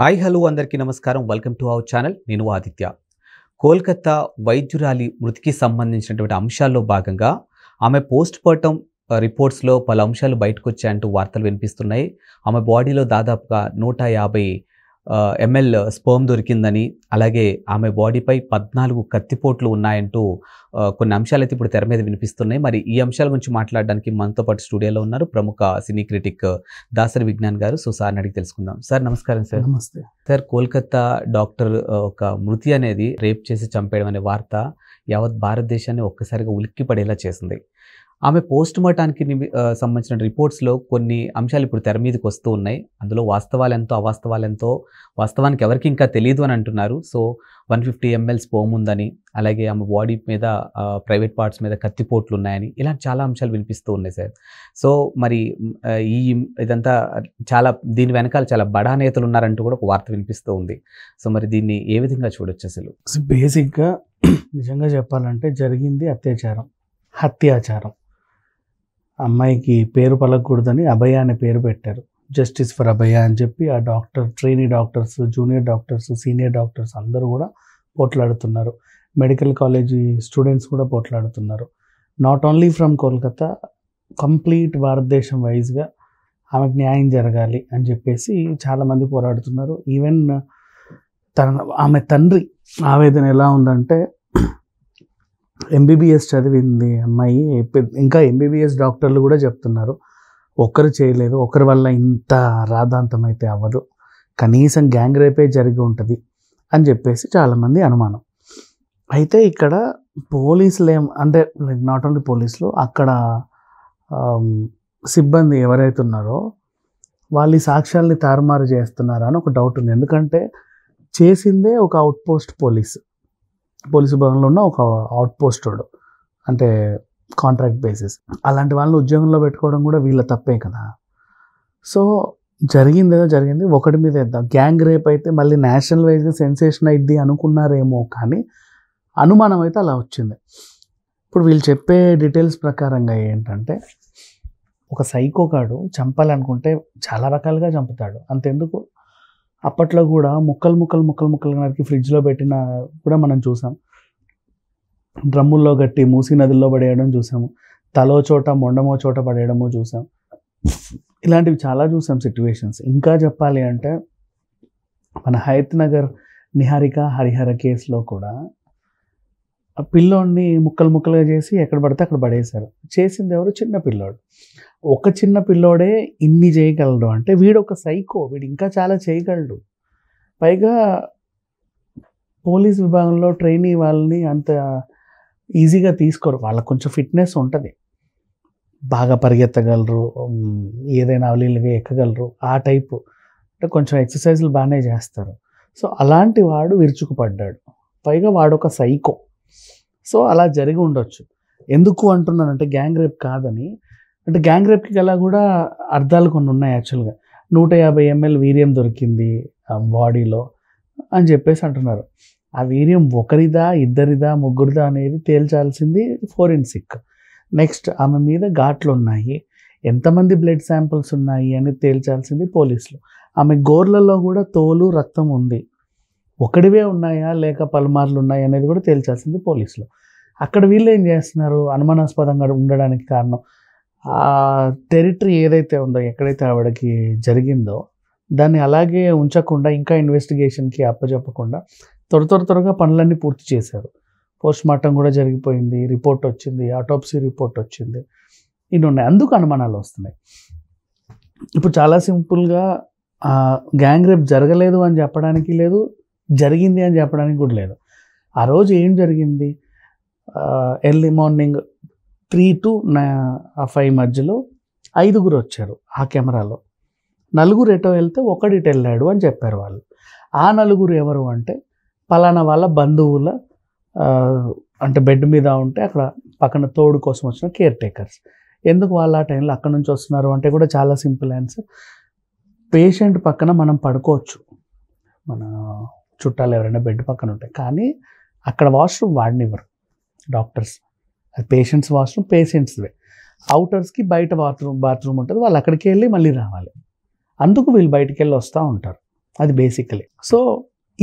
hi hello అందరికీ నమస్కారం welcome to our channel నేను ఆదిత్య కోల్కతా వైద్యురాలి మృతికి సంబంధించినటువంటి అంశాల్లో భాగంగా ఆమె పోస్ట్ మార్టం రిపోర్ట్స్లో పలు అంశాలు బయటకు వచ్చాయంటూ వార్తలు వినిపిస్తున్నాయి ఆమె బాడీలో దాదాపుగా నూట యాభై ఎంఎల్ స్పర్మ్ దొరికిందని అలాగే ఆమె బాడీపై పద్నాలుగు కత్తిపోట్లు ఉన్నాయంటూ కొన్ని అంశాలు అయితే ఇప్పుడు తెర మీద వినిపిస్తున్నాయి మరి ఈ అంశాల గురించి మాట్లాడడానికి మనతో పాటు స్టూడియోలో ఉన్నారు ప్రముఖ సినీ క్రిటిక్ దాసరి విజ్ఞాన్ గారు సో సార్ని అడిగి తెలుసుకుందాం సార్ నమస్కారం సార్ నమస్తే సార్ కోల్కత్తా డాక్టర్ ఒక మృతి అనేది రేప్ చేసి చంపేయడం అనే వార్త యావత్ భారతదేశాన్ని ఒక్కసారిగా ఉలిక్కి పడేలా చేసింది ఆమె పోస్ట్ మార్టానికి సంబంధించిన రిపోర్ట్స్లో కొన్ని అంశాలు ఇప్పుడు తెర మీదకి వస్తూ ఉన్నాయి అందులో వాస్తవాలు ఎంతో అవాస్తవాలు ఎంతో వాస్తవానికి ఎవరికి ఇంకా తెలియదు అని అంటున్నారు సో వన్ ఫిఫ్టీ ఎంఎల్స్ పోముందని అలాగే ఆమె బాడీ మీద ప్రైవేట్ పార్ట్స్ మీద కత్తిపోట్లు ఉన్నాయని ఇలాంటి చాలా అంశాలు వినిపిస్తూ ఉన్నాయి సార్ సో మరి ఈ ఇదంతా చాలా దీని వెనకాల చాలా బడా నేతలు ఉన్నారంటూ కూడా ఒక వార్త వినిపిస్తూ ఉంది సో మరి దీన్ని ఏ విధంగా చూడొచ్చు అసలు బేసిక్గా నిజంగా చెప్పాలంటే జరిగింది అత్యాచారం హత్యాచారం అమ్మాయికి పేరు పలకూడదని అభయ అనే పేరు పెట్టారు జస్టిస్ ఫర్ అభయ అని చెప్పి ఆ doctor trainee doctors junior doctors senior doctors అందరూ కూడా పోట్లాడుతున్నారు మెడికల్ కాలేజీ స్టూడెంట్స్ కూడా పోట్లాడుతున్నారు not only from Kolkata complete భారతదేశం వైజ్గా ఆమెకు న్యాయం జరగాలి అని చెప్పేసి చాలామంది పోరాడుతున్నారు ఈవెన్ తన ఆమె తండ్రి ఆవేదన ఎలా ఉందంటే ఎంబీబీఎస్ చదివింది అమ్మాయి ఇంకా ఎంబీబీఎస్ డాక్టర్లు కూడా చెప్తున్నారు ఒక్కరు చేయలేదు ఒకరి వల్ల ఇంత రాధాంతం అయితే అవ్వదు కనీసం గ్యాంగ్ రేపే జరిగి ఉంటుంది అని చెప్పేసి చాలామంది అనుమానం అయితే ఇక్కడ పోలీసులు ఏం అంటే లైక్ నాట్ ఓన్లీ పోలీసులు అక్కడ సిబ్బంది ఎవరైతే ఉన్నారో వాళ్ళు సాక్ష్యాల్ని సాక్ష్యాలని తారుమారు చేస్తున్నారా అని ఒక డౌట్ ఉంది ఎందుకంటే చేసిందే ఒక అవుట్పోస్ట్ పోలీసు పోలీసు విభాగంలో ఉన్న ఒక అవుట్ వాడు అంటే కాంట్రాక్ట్ బేసిస్ అలాంటి వాళ్ళని ఉద్యోగంలో పెట్టుకోవడం కూడా వీళ్ళ తప్పే కదా సో జరిగింది ఏదో జరిగింది ఒకటి మీద ఇద్దాం గ్యాంగ్ రేప్ అయితే మళ్ళీ నేషనల్ వైజ్గా సెన్సేషన్ అయింది అనుకున్నారేమో కానీ అనుమానం అయితే అలా వచ్చింది ఇప్పుడు వీళ్ళు చెప్పే డీటెయిల్స్ ప్రకారంగా ఏంటంటే ఒక సైకోకాడు చంపాలనుకుంటే చాలా రకాలుగా చంపుతాడు అంతెందుకు అప్పట్లో కూడా ముక్కలు ముక్కలు ముక్కలు ముక్కలు నరికి ఫ్రిడ్జ్లో పెట్టిన కూడా మనం చూసాం డ్రమ్ముల్లో గట్టి మూసి నదుల్లో పడేయడం చూసాము తలో చోట మొండమో చోట పడేయడము చూసాం ఇలాంటివి చాలా చూసాం సిట్యువేషన్స్ ఇంకా చెప్పాలి అంటే మన హయత్ నగర్ నిహారిక హరిహర కేసులో కూడా ఆ పిల్లోడిని ముక్కలు ముక్కలుగా చేసి ఎక్కడ పడితే అక్కడ పడేశారు చేసింది ఎవరు చిన్న పిల్లోడు ఒక చిన్న పిల్లోడే ఇన్ని చేయగలడు అంటే వీడు ఒక సైకో వీడు ఇంకా చాలా చేయగలడు పైగా పోలీస్ విభాగంలో ట్రైనింగ్ వాళ్ళని అంత ఈజీగా తీసుకోరు వాళ్ళకు కొంచెం ఫిట్నెస్ ఉంటుంది బాగా పరిగెత్తగలరు ఏదైనా అవలీలుగా ఎక్కగలరు ఆ టైపు అంటే కొంచెం ఎక్సర్సైజ్లు బాగానే చేస్తారు సో అలాంటి వాడు విరుచుకుపడ్డాడు పైగా వాడొక సైకో సో అలా జరిగి ఉండొచ్చు ఎందుకు అంటున్నానంటే గ్యాంగ్ రేప్ కాదని అంటే గ్యాంగ్ రేప్కి గల కూడా అర్థాలు కొన్ని ఉన్నాయి యాక్చువల్గా నూట యాభై ఎంఎల్ వీర్యం దొరికింది ఆ బాడీలో అని చెప్పేసి అంటున్నారు ఆ వీర్యం ఒకరిదా ఇద్దరిదా ముగ్గురిదా అనేది తేల్చాల్సింది ఫోరెన్సిక్ నెక్స్ట్ ఆమె మీద ఘాట్లు ఉన్నాయి ఎంతమంది బ్లడ్ శాంపిల్స్ ఉన్నాయి అని తేల్చాల్సింది పోలీసులు ఆమె గోర్లలో కూడా తోలు రక్తం ఉంది ఒకడివే ఉన్నాయా లేక పలుమార్లు ఉన్నాయా అనేది కూడా తేల్చాల్సింది పోలీసులు అక్కడ వీళ్ళు ఏం చేస్తున్నారు అనుమానాస్పదంగా ఉండడానికి కారణం ఆ టెరిటరీ ఏదైతే ఉందో ఎక్కడైతే ఆవిడకి జరిగిందో దాన్ని అలాగే ఉంచకుండా ఇంకా ఇన్వెస్టిగేషన్కి అప్పచెప్పకుండా త్వర త్వర త్వరగా పనులన్నీ పూర్తి చేశారు పోస్ట్ మార్టం కూడా జరిగిపోయింది రిపోర్ట్ వచ్చింది ఆటోప్సీ రిపోర్ట్ వచ్చింది ఇన్ని ఉన్నాయి అందుకు అనుమానాలు వస్తున్నాయి ఇప్పుడు చాలా సింపుల్గా గ్యాంగ్ రేప్ జరగలేదు అని చెప్పడానికి లేదు జరిగింది అని చెప్పడానికి కూడా లేదు ఆ రోజు ఏం జరిగింది early morning three to five మధ్యలో ఐదుగురు వచ్చారు ఆ కెమెరాలో నలుగురు ఎటో వెళ్తే ఒకటి వెళ్ళాడు అని చెప్పారు వాళ్ళు ఆ నలుగురు ఎవరు అంటే పలానా వాళ్ళ బంధువుల అంటే బెడ్ మీద ఉంటే అక్కడ పక్కన తోడు కోసం వచ్చిన కేర్ టేకర్స్ ఎందుకు వాళ్ళు ఆ టైంలో అక్కడ నుంచి వస్తున్నారు అంటే కూడా చాలా సింపుల్ ఆన్సర్ పేషెంట్ పక్కన మనం పడుకోవచ్చు మన చుట్టాలు ఎవరైనా బెడ్ పక్కన ఉంటాయి కానీ అక్కడ వాష్రూమ్ వాడినివ్వరు డాక్టర్స్ అది పేషెంట్స్ వాష్రూమ్ పేషెంట్స్వే అవుటర్స్కి బయట బాత్రూమ్ బాత్రూమ్ ఉంటుంది వాళ్ళు అక్కడికి వెళ్ళి మళ్ళీ రావాలి అందుకు వీళ్ళు బయటికి వెళ్ళి వస్తూ ఉంటారు అది బేసికలీ సో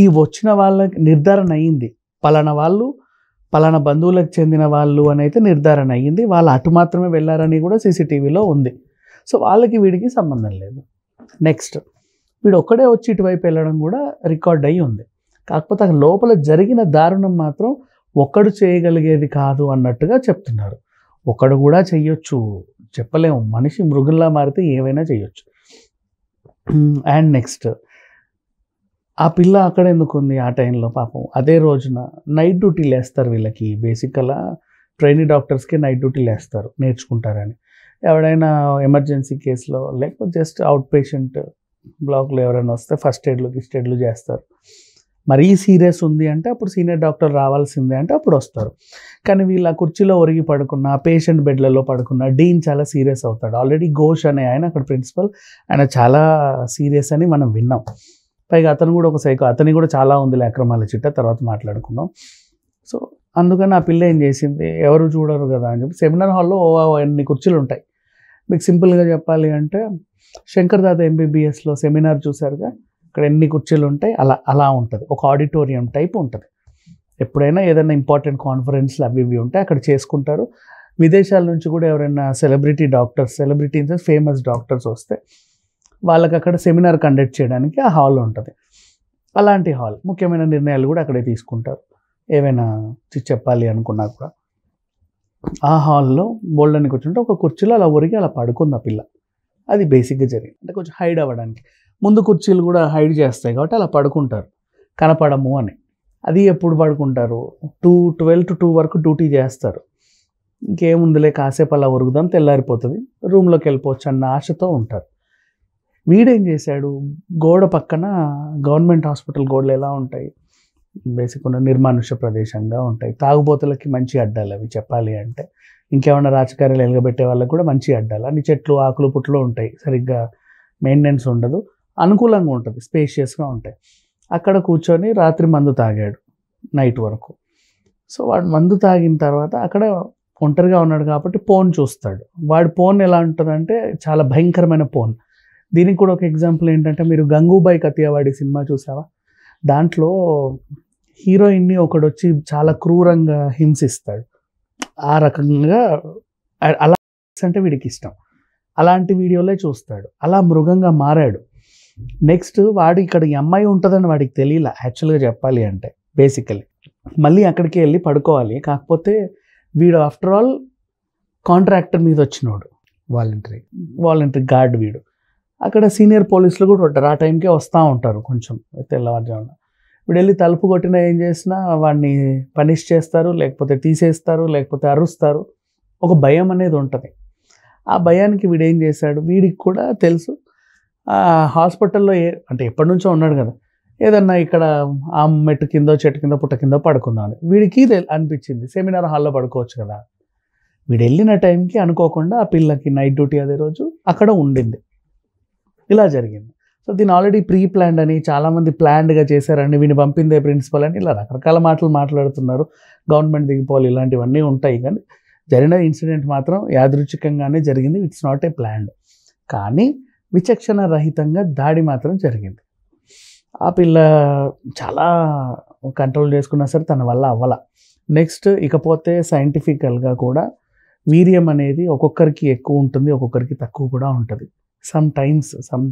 ఈ వచ్చిన వాళ్ళకి నిర్ధారణ అయ్యింది పలానా వాళ్ళు పలానా బంధువులకు చెందిన వాళ్ళు అని అయితే నిర్ధారణ అయ్యింది వాళ్ళు అటు మాత్రమే వెళ్ళారని కూడా సీసీటీవీలో ఉంది సో వాళ్ళకి వీడికి సంబంధం లేదు నెక్స్ట్ వీడు ఒక్కడే వచ్చి ఇటువైపు వెళ్ళడం కూడా రికార్డ్ అయి ఉంది కాకపోతే అక్కడ లోపల జరిగిన దారుణం మాత్రం ఒక్కడు చేయగలిగేది కాదు అన్నట్టుగా చెప్తున్నారు ఒకడు కూడా చెయ్యొచ్చు చెప్పలేము మనిషి మృగంలా మారితే ఏవైనా చేయొచ్చు అండ్ నెక్స్ట్ ఆ పిల్ల అక్కడ ఎందుకు ఉంది ఆ టైంలో పాపం అదే రోజున నైట్ డ్యూటీలు వేస్తారు వీళ్ళకి బేసిక్ ట్రైనింగ్ డాక్టర్స్కే నైట్ డ్యూటీలు వేస్తారు నేర్చుకుంటారని ఎవడైనా ఎమర్జెన్సీ కేసులో లేకపోతే జస్ట్ అవుట్ పేషెంట్ బ్లాక్లో ఎవరైనా వస్తే ఫస్ట్ ఎయిడ్లు గిఫ్ట్ ఎయిడ్లు చేస్తారు మరీ సీరియస్ ఉంది అంటే అప్పుడు సీనియర్ డాక్టర్ రావాల్సిందే అంటే అప్పుడు వస్తారు కానీ వీళ్ళు ఆ కుర్చీలో ఒరిగి పడుకున్న పేషెంట్ బెడ్లలో పడుకున్న డీన్ చాలా సీరియస్ అవుతాడు ఆల్రెడీ ఘోష్ అనే ఆయన అక్కడ ప్రిన్సిపల్ ఆయన చాలా సీరియస్ అని మనం విన్నాం పైగా అతను కూడా ఒక సైకో అతని కూడా చాలా ఉంది అక్రమాల చిట్ట తర్వాత మాట్లాడుకున్నాం సో అందుకని ఆ పిల్ల ఏం చేసింది ఎవరు చూడరు కదా అని చెప్పి సెమినార్ హాల్లో ఎన్ని కుర్చీలు ఉంటాయి మీకు సింపుల్గా చెప్పాలి అంటే శంకర్దాద ఎంబీబీఎస్లో సెమినార్ చూసారుగా ఇక్కడ ఎన్ని కుర్చీలు ఉంటాయి అలా అలా ఉంటుంది ఒక ఆడిటోరియం టైప్ ఉంటుంది ఎప్పుడైనా ఏదైనా ఇంపార్టెంట్ కాన్ఫరెన్స్లు అవి ఇవి ఉంటాయి అక్కడ చేసుకుంటారు విదేశాల నుంచి కూడా ఎవరైనా celebrity doctors celebrity famous doctors వస్తే వాళ్ళకి అక్కడ సెమినార్ కండక్ట్ చేయడానికి ఆ హాల్ ఉంటుంది అలాంటి హాల్ ముఖ్యమైన నిర్ణయాలు కూడా అక్కడే తీసుకుంటారు ఏవైనా చెప్పాలి అనుకున్నా కూడా ఆ హాల్లో బోల్డని కూర్చుంటే ఒక కుర్చీలో అలా ఒరిగి అలా పడుకుంది ఆ పిల్ల అది బేసిక్గా జరిగింది అంటే కొంచెం హైడ్ అవ్వడానికి ముందు కుర్చీలు కూడా హైడ్ చేస్తాయి కాబట్టి అలా పడుకుంటారు కనపడము అని అది ఎప్పుడు పడుకుంటారు టూ ట్వెల్వ్ టు టూ వరకు డ్యూటీ చేస్తారు ఇంకేముందులే కాసేపు అలా ఒరుగుదాం తెల్లారిపోతుంది రూమ్లోకి వెళ్ళిపోవచ్చు అన్న ఆశతో ఉంటారు వీడేం చేశాడు గోడ పక్కన గవర్నమెంట్ హాస్పిటల్ గోడలు ఎలా ఉంటాయి బేసిక్ ఉన్న నిర్మానుష్య ప్రదేశంగా ఉంటాయి తాగుబోతులకి మంచి అడ్డాలు అవి చెప్పాలి అంటే ఇంకేమైనా రాజకార్యాలు ఎలగబెట్టే వాళ్ళకి కూడా మంచి అడ్డాలు అన్ని చెట్లు ఆకులు పుట్లు ఉంటాయి సరిగ్గా మెయింటెనెన్స్ ఉండదు అనుకూలంగా ఉంటుంది స్పేషియస్గా ఉంటాయి అక్కడ కూర్చొని రాత్రి మందు తాగాడు నైట్ వరకు సో వాడు మందు తాగిన తర్వాత అక్కడ ఒంటరిగా ఉన్నాడు కాబట్టి ఫోన్ చూస్తాడు వాడి ఫోన్ ఎలా ఉంటుందంటే చాలా భయంకరమైన ఫోన్ దీనికి కూడా ఒక ఎగ్జాంపుల్ ఏంటంటే మీరు గంగూబాయి కతియావాడి సినిమా చూసావా దాంట్లో హీరోయిన్ని ఒకడు వచ్చి చాలా క్రూరంగా హింసిస్తాడు ఆ రకంగా అలా అంటే వీడికి ఇష్టం అలాంటి వీడియోలే చూస్తాడు అలా మృగంగా మారాడు నెక్స్ట్ వాడు ఇక్కడ అమ్మాయి ఉంటుందని వాడికి తెలియాల యాక్చువల్గా చెప్పాలి అంటే బేసికలీ మళ్ళీ అక్కడికి వెళ్ళి పడుకోవాలి కాకపోతే వీడు ఆఫ్టర్ ఆల్ కాంట్రాక్టర్ మీద వచ్చినోడు వాలంటరీ వాలంటరీ గార్డ్ వీడు అక్కడ సీనియర్ పోలీసులు కూడా ఉంటారు ఆ టైంకే వస్తూ ఉంటారు కొంచెం తెల్లవారుజామున వీడు వెళ్ళి తలుపు కొట్టినా ఏం చేసినా వాడిని పనిష్ చేస్తారు లేకపోతే తీసేస్తారు లేకపోతే అరుస్తారు ఒక భయం అనేది ఉంటుంది ఆ భయానికి వీడు ఏం చేశాడు వీడికి కూడా తెలుసు హాస్పిటల్లో ఏ అంటే ఎప్పటి నుంచో ఉన్నాడు కదా ఏదన్నా ఇక్కడ ఆ మెట్టు కింద చెట్టు కింద పుట్ట కింద పడుకున్నాను వీడికి అనిపించింది సెమినార్ హాల్లో పడుకోవచ్చు కదా వీడు వెళ్ళిన టైంకి అనుకోకుండా ఆ పిల్లకి నైట్ డ్యూటీ అదే రోజు అక్కడ ఉండింది ఇలా జరిగింది సో దీని ఆల్రెడీ ప్రీ ప్లాన్డ్ అని చాలామంది ప్లాన్డ్గా చేశారని వీని పంపిందే ప్రిన్సిపల్ అని ఇలా రకరకాల మాటలు మాట్లాడుతున్నారు గవర్నమెంట్ దిగిపోవాలి ఇలాంటివన్నీ ఉంటాయి కానీ జరిగిన ఇన్సిడెంట్ మాత్రం యాదృచ్ఛికంగానే జరిగింది ఇట్స్ నాట్ ఏ ప్లాన్డ్ కానీ విచక్షణ రహితంగా దాడి మాత్రం జరిగింది ఆ పిల్ల చాలా కంట్రోల్ చేసుకున్నా సరే తన వల్ల అవ్వాల నెక్స్ట్ ఇకపోతే సైంటిఫికల్గా కూడా వీర్యం అనేది ఒక్కొక్కరికి ఎక్కువ ఉంటుంది ఒక్కొక్కరికి తక్కువ కూడా ఉంటుంది సమ్ టైమ్స్ సమ్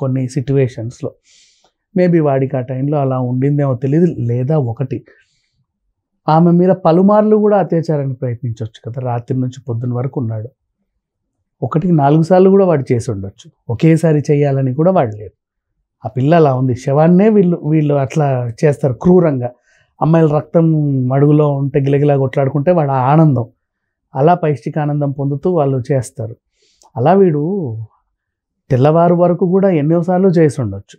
కొన్ని సిట్యువేషన్స్లో మేబీ వాడికి ఆ టైంలో అలా ఉండిందేమో తెలియదు లేదా ఒకటి ఆమె మీద పలుమార్లు కూడా అత్యాచారానికి ప్రయత్నించవచ్చు కదా రాత్రి నుంచి పొద్దున వరకు ఉన్నాడు ఒకటికి నాలుగు సార్లు కూడా వాడు చేసి ఉండొచ్చు ఒకేసారి చేయాలని కూడా వాడు లేదు ఆ పిల్ల అలా ఉంది శవాన్నే వీళ్ళు వీళ్ళు అట్లా చేస్తారు క్రూరంగా అమ్మాయిల రక్తం మడుగులో ఉంటే గిలగిలా కొట్లాడుకుంటే వాడు ఆనందం అలా పైష్టిక ఆనందం పొందుతూ వాళ్ళు చేస్తారు అలా వీడు తెల్లవారు వరకు కూడా ఎన్నోసార్లు చేసి ఉండొచ్చు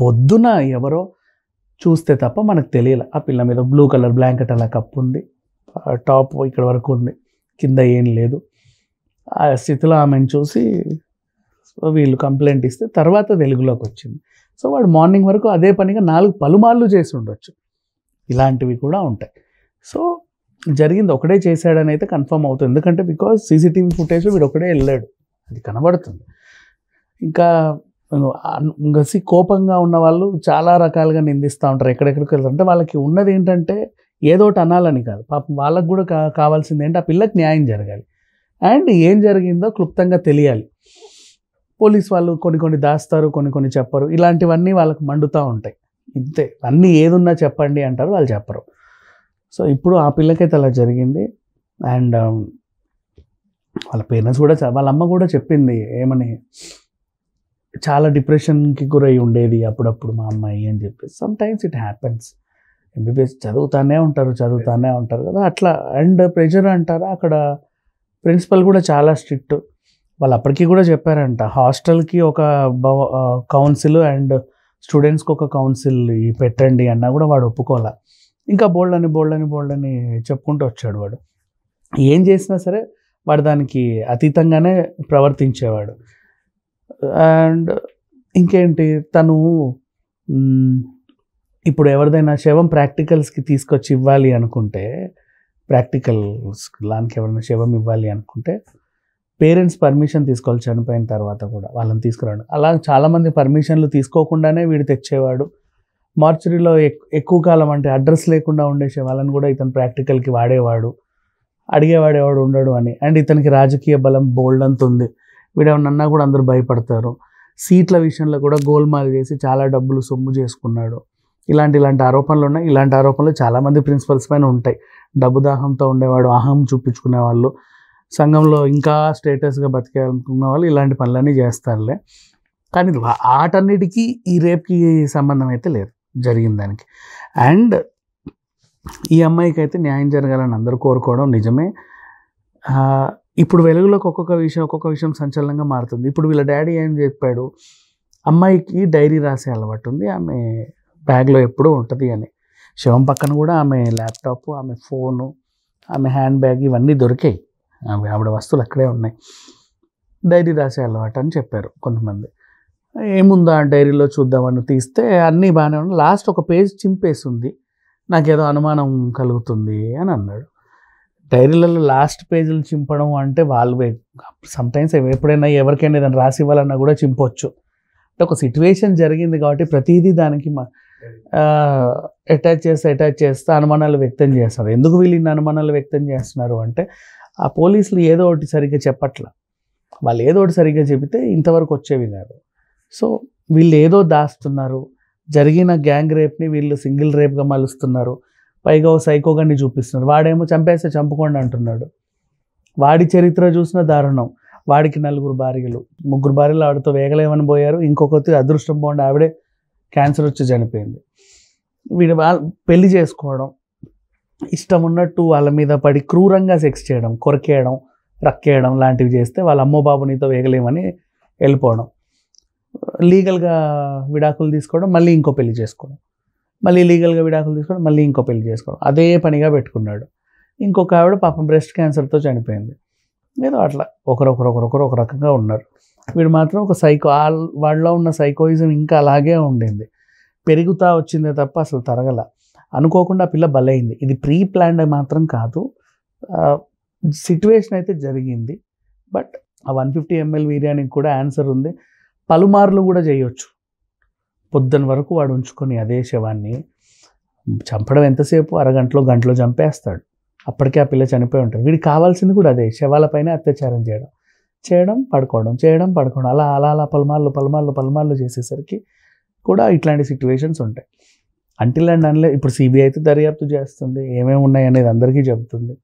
పొద్దున ఎవరో చూస్తే తప్ప మనకు తెలియలే ఆ పిల్ల మీద బ్లూ కలర్ బ్లాంకెట్ అలా కప్పు ఉంది టాప్ ఇక్కడ వరకు ఉంది కింద ఏం లేదు ఆ స్థితిలో ఆమెను చూసి వీళ్ళు కంప్లైంట్ ఇస్తే తర్వాత వెలుగులోకి వచ్చింది సో వాడు మార్నింగ్ వరకు అదే పనిగా నాలుగు పలుమార్లు చేసి ఉండొచ్చు ఇలాంటివి కూడా ఉంటాయి సో జరిగింది ఒకటే చేశాడని అయితే కన్ఫర్మ్ అవుతుంది ఎందుకంటే బికాజ్ సీసీటీవీ ఫుటేజ్ వీడు ఒకటే వెళ్ళాడు అది కనబడుతుంది ఇంకా గసి కోపంగా ఉన్న వాళ్ళు చాలా రకాలుగా నిందిస్తూ ఉంటారు ఎక్కడెక్కడికి వెళ్తారు అంటే వాళ్ళకి ఉన్నది ఏంటంటే ఏదో ఒకటి అనాలని కాదు పాపం వాళ్ళకు కూడా కా కావాల్సింది ఏంటి ఆ పిల్లకి న్యాయం జరగాలి అండ్ ఏం జరిగిందో క్లుప్తంగా తెలియాలి పోలీస్ వాళ్ళు కొన్ని కొన్ని దాస్తారు కొన్ని కొన్ని చెప్పరు ఇలాంటివన్నీ వాళ్ళకు మండుతూ ఉంటాయి ఇంతే అన్నీ ఏదున్నా చెప్పండి అంటారు వాళ్ళు చెప్పరు సో ఇప్పుడు ఆ పిల్లకైతే అలా జరిగింది అండ్ um, వాళ్ళ పేరెంట్స్ కూడా వాళ్ళ అమ్మ కూడా చెప్పింది ఏమని చాలా డిప్రెషన్కి గురై ఉండేది అప్పుడప్పుడు మా అమ్మాయి అని చెప్పి sometimes it happens MBBS చదువుతానే ఉంటారు చదువుతానే ఉంటారు కదా అట్లా అండ్ ప్రెషర్ అంటారా అక్కడ ప్రిన్సిపల్ కూడా చాలా స్ట్రిక్ట్ వాళ్ళు అప్పటికీ కూడా చెప్పారంట హాస్టల్కి ఒక కౌన్సిల్ అండ్ స్టూడెంట్స్కి ఒక కౌన్సిల్ పెట్టండి అన్నా కూడా వాడు ఒప్పుకోవాలి ఇంకా బోల్డని బోల్డ్ బోల్డని చెప్పుకుంటూ వచ్చాడు వాడు ఏం చేసినా సరే వాడు దానికి అతీతంగానే ప్రవర్తించేవాడు అండ్ ఇంకేంటి తను ఇప్పుడు ఎవరిదైనా శవం ప్రాక్టికల్స్కి తీసుకొచ్చి ఇవ్వాలి అనుకుంటే ప్రాక్టికల్స్ లానికి ఎవరైనా శవం ఇవ్వాలి అనుకుంటే పేరెంట్స్ పర్మిషన్ తీసుకోవాలి చనిపోయిన తర్వాత కూడా వాళ్ళని తీసుకురాడు అలా చాలామంది పర్మిషన్లు తీసుకోకుండానే వీడు తెచ్చేవాడు మార్చురీలో ఎక్కువ కాలం అంటే అడ్రస్ లేకుండా ఉండేసే వాళ్ళని కూడా ఇతను ప్రాక్టికల్కి వాడేవాడు అడిగేవాడేవాడు ఉండడు అని అండ్ ఇతనికి రాజకీయ బలం బోల్డ్ అంత ఉంది వీడేమన్నా కూడా అందరూ భయపడతారు సీట్ల విషయంలో కూడా గోల్మాల్ చేసి చాలా డబ్బులు సొమ్ము చేసుకున్నాడు ఇలాంటి ఇలాంటి ఆరోపణలు ఉన్నాయి ఇలాంటి ఆరోపణలు చాలామంది ప్రిన్సిపల్స్ పైన ఉంటాయి డబ్బు దాహంతో ఉండేవాడు అహం చూపించుకునే వాళ్ళు సంఘంలో ఇంకా స్టేటస్గా బతికేయాలనుకున్న వాళ్ళు ఇలాంటి పనులన్నీ చేస్తారులే కానీ ఆటన్నిటికీ ఈ రేప్కి సంబంధం అయితే లేదు జరిగిన దానికి అండ్ ఈ అమ్మాయికి అయితే న్యాయం జరగాలని అందరూ కోరుకోవడం నిజమే ఇప్పుడు వెలుగులోకి ఒక్కొక్క విషయం ఒక్కొక్క విషయం సంచలనంగా మారుతుంది ఇప్పుడు వీళ్ళ డాడీ ఏం చెప్పాడు అమ్మాయికి డైరీ రాసే అలవాటు ఉంది ఆమె బ్యాగ్లో ఎప్పుడూ ఉంటుంది అని శవం పక్కన కూడా ఆమె ల్యాప్టాప్ ఆమె ఫోను ఆమె హ్యాండ్ బ్యాగ్ ఇవన్నీ దొరికాయి ఆమె ఆవిడ వస్తువులు అక్కడే ఉన్నాయి డైరీ రాసే అలవాటు అని చెప్పారు కొంతమంది ఏముందా డైరీలో చూద్దామని తీస్తే అన్నీ బాగానే ఉన్నాయి లాస్ట్ ఒక పేజ్ చింపేసింది నాకేదో అనుమానం కలుగుతుంది అని అన్నాడు డైరీలలో లాస్ట్ పేజీలు చింపడం అంటే వాళ్ళు సమ్టైమ్స్ ఎప్పుడైనా ఎవరికైనా ఏదైనా రాసి ఇవ్వాలన్నా కూడా చింపొచ్చు అంటే ఒక సిట్యువేషన్ జరిగింది కాబట్టి ప్రతిదీ దానికి మా అటాచ్ చేస్తే అటాచ్ చేస్తే అనుమానాలు వ్యక్తం చేస్తారు ఎందుకు వీళ్ళు ఇన్ని అనుమానాలు వ్యక్తం చేస్తున్నారు అంటే ఆ పోలీసులు ఏదో ఒకటి సరిగ్గా చెప్పట్ల వాళ్ళు ఏదో ఒకటి సరిగ్గా చెబితే ఇంతవరకు వచ్చేవి కాదు సో వీళ్ళు ఏదో దాస్తున్నారు జరిగిన గ్యాంగ్ రేప్ని వీళ్ళు సింగిల్ రేప్గా మలుస్తున్నారు పైగా ఓ సైకోగాన్ని చూపిస్తున్నారు వాడేమో చంపేస్తే చంపుకోండి అంటున్నాడు వాడి చరిత్ర చూసిన దారుణం వాడికి నలుగురు భార్యలు ముగ్గురు భార్యలు ఆవిడతో వేగలేమని పోయారు ఇంకొకటి అదృష్టం బాగుండి ఆవిడే క్యాన్సర్ వచ్చి చనిపోయింది వీడు పెళ్లి చేసుకోవడం ఇష్టం ఉన్నట్టు వాళ్ళ మీద పడి క్రూరంగా సెక్స్ చేయడం కొరకేయడం రక్కేయడం లాంటివి చేస్తే వాళ్ళ అమ్మో బాబు నీతో వేగలేమని వెళ్ళిపోవడం లీగల్గా విడాకులు తీసుకోవడం మళ్ళీ ఇంకో పెళ్లి చేసుకోవడం మళ్ళీ లీగల్గా విడాకులు తీసుకోవడం మళ్ళీ ఇంకో పెళ్లి చేసుకోవడం అదే పనిగా పెట్టుకున్నాడు ఇంకొక ఆవిడ పాపం బ్రెస్ట్ క్యాన్సర్తో చనిపోయింది ఏదో అట్లా ఒకరొకరొకరొకరు ఒక రకంగా ఉన్నారు వీడు మాత్రం ఒక సైకో వాళ్ళలో ఉన్న సైకోయిజం ఇంకా అలాగే ఉండింది పెరుగుతా వచ్చిందే తప్ప అసలు తరగల అనుకోకుండా పిల్ల బలైంది ఇది ప్రీ ప్లాన్డ్ మాత్రం కాదు సిట్యువేషన్ అయితే జరిగింది బట్ ఆ వన్ ఫిఫ్టీ ఎంఎల్ బిర్యానీకి కూడా ఆన్సర్ ఉంది పలుమార్లు కూడా చేయొచ్చు పొద్దున వరకు వాడు ఉంచుకొని అదే శవాన్ని చంపడం ఎంతసేపు అరగంటలో గంటలో చంపేస్తాడు అప్పటికే ఆ పిల్ల చనిపోయి ఉంటుంది వీడికి కావాల్సింది కూడా అదే శవాలపైన అత్యాచారం చేయడం చేయడం పడుకోవడం చేయడం పడుకోవడం అలా అలా అలా పలుమార్లు పలుమార్లు పలుమార్లు చేసేసరికి కూడా ఇట్లాంటి సిచ్యువేషన్స్ ఉంటాయి అంటిల్ అండ్ అన్లే ఇప్పుడు సిబిఐ అయితే దర్యాప్తు చేస్తుంది ఏమేమి ఉన్నాయి అనేది అందరికీ చెబుతుంది